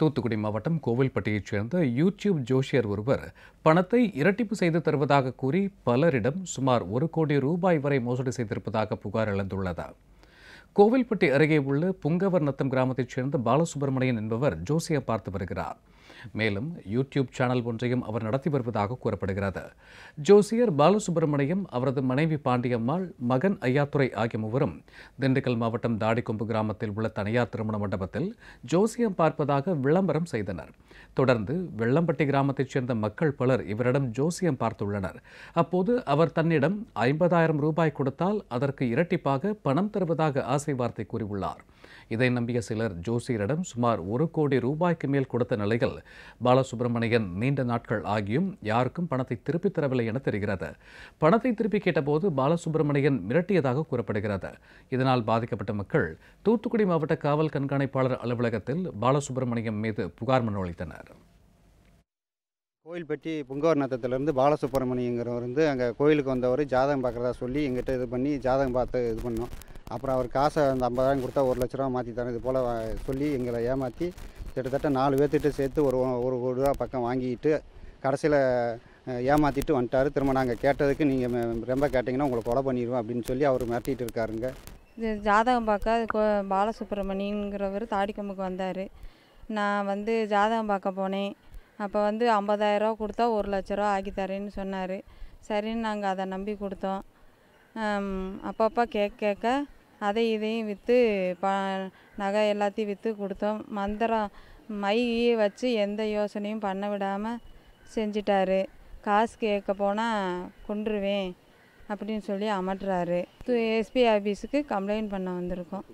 தூத்துக்குடி மாவட்டம் கோவில்பட்டியைச் சேர்ந்த யூடியூப் ஜோஷியர் ஒருவர் பணத்தை இரட்டிப்பு செய்து தருவதாக கூறி பலரிடம் சுமார் ஒரு கோடி ரூபாய் வரை மோசடி செய்திருப்பதாக புகார் எழுந்துள்ளது கோவில்பட்டி அருகே உள்ள புங்கவர் நத்தம் கிராமத்தைச் சேர்ந்த பாலசுப்ரமணியன் என்பவர் ஜோசியை பார்த்து வருகிறார் மேலும் யூடியூப் சேனல் ஒன்றையும் அவர் நடத்தி வருவதாக கூறப்படுகிறது ஜோசியர் பாலசுப்பிரமணியம் அவரது மனைவி பாண்டியம்மாள் மகன் ஐயாத்துறை ஆகிய மூவரும் திண்டுக்கல் மாவட்டம் தாடிக்கொம்பு கிராமத்தில் உள்ள தனியார் திருமண மண்டபத்தில் ஜோசியம் பார்ப்பதாக விளம்பரம் செய்தனர் தொடர்ந்து வெள்ளம்பட்டி கிராமத்தைச் சேர்ந்த மக்கள் பலர் இவரிடம் ஜோசியம் பார்த்துள்ளனர் அப்போது அவர் தன்னிடம் ஐம்பதாயிரம் ரூபாய் கொடுத்தால் அதற்கு இரட்டிப்பாக பணம் தருவதாக ஆசை ஆசை வார்த்தை கூறியுள்ளார் இதை நம்பிய சிலர் ஜோசியரிடம் சுமார் ஒரு கோடி ரூபாய்க்கு மேல் கொடுத்த நிலையில் பாலசுப்ரமணியன் நீண்ட நாட்கள் ஆகியும் யாருக்கும் பணத்தை திருப்பித் தரவில்லை என தெரிகிறது பணத்தை திருப்பி கேட்டபோது பாலசுப்ரமணியன் மிரட்டியதாக கூறப்படுகிறது இதனால் பாதிக்கப்பட்ட மக்கள் தூத்துக்குடி மாவட்ட காவல் கண்காணிப்பாளர் அலுவலகத்தில் பாலசுப்ரமணியம் மீது புகார் மனு அளித்தனர் கோயில்பட்டி புங்கவர் நத்தத்துலேருந்து பாலசுப்ரமணியங்கிறவர் வந்து அங்கே கோயிலுக்கு வந்தவர் ஜாதகம் பார்க்குறதா சொல்லி எங்கிட்ட இது பண்ணி ஜாதகம் பார்த்து இது பண்ணோம் அப்புறம் அவர் காசை அந்த ஐம்பதாயிரம் கொடுத்தா ஒரு லட்ச ரூபா மாற்றி தரேன் இது போல் சொல்லி எங்களை ஏமாற்றி கிட்டத்தட்ட நாலு பேர்த்திட்ட சேர்த்து ஒரு ஒரு கோடி ரூபா பக்கம் வாங்கிட்டு கடைசியில் ஏமாற்றிட்டு வந்துட்டார் திரும்ப நாங்கள் கேட்டதுக்கு நீங்கள் ரொம்ப கேட்டிங்கன்னா உங்களை கொலை பண்ணிடுவோம் அப்படின்னு சொல்லி அவர் மிரட்டிகிட்டு இருக்காருங்க இது ஜாதகம் பார்க்க பாலசுப்ரமணியங்கிறவர் தாடிக்கம்புக்கு வந்தார் நான் வந்து ஜாதகம் பார்க்க போனேன் அப்போ வந்து ஐம்பதாயிரரூவா கொடுத்தா ஒரு லட்ச ரூபா ஆக்கி தரேன்னு சொன்னார் சரின்னு நாங்கள் அதை நம்பி கொடுத்தோம் அப்பப்போ கேட்க கேட்க அதை இதையும் விற்று ப நகை எல்லாத்தையும் விற்று கொடுத்தோம் மந்திரம் மை வச்சு எந்த யோசனையும் பண்ண விடாமல் செஞ்சிட்டாரு காசு கேட்க போனால் கொண்டுருவேன் அப்படின்னு சொல்லி அமட்டுறாரு எஸ்பி ஆஃபீஸுக்கு கம்ப்ளைண்ட் பண்ண வந்திருக்கோம்